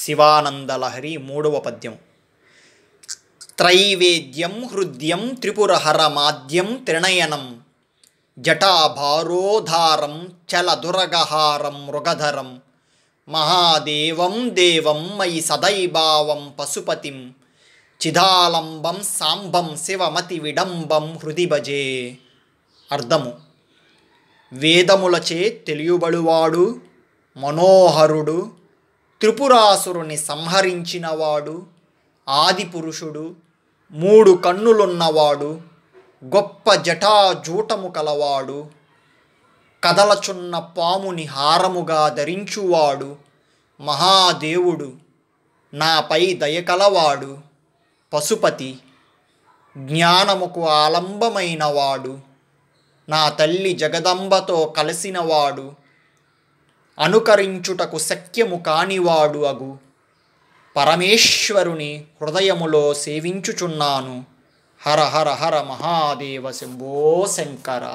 శివానందలహరి మూడవ పద్యం త్రైవేద్యం హృద్యం త్రిపురహర మాద్యం త్రిణయనం జటాభారోధారం చలదురగహారం మృగధరం మహాదేవం దేవం మయి సదైభావం పశుపతిం చిదాలంబం సాంబం శివమతి విడంబం హృది భజే అర్థము వేదములచే తెలియబడువాడు మనోహరుడు త్రిపురాసురుని సంహరించినవాడు ఆదిపురుషుడు మూడు కన్నులున్నవాడు గొప్ప జటాజూటము కలవాడు కదలచున్న పాముని హారముగా ధరించువాడు మహాదేవుడు నాపై దయకలవాడు పశుపతి జ్ఞానముకు ఆలంబమైనవాడు నా తల్లి జగదంబతో కలిసినవాడు అనుకరించుటకు శక్యము కానివాడు అగు పరమేశ్వరుని హృదయములో సేవించుచున్నాను హర హర హర మహాదేవ శంభో శంకర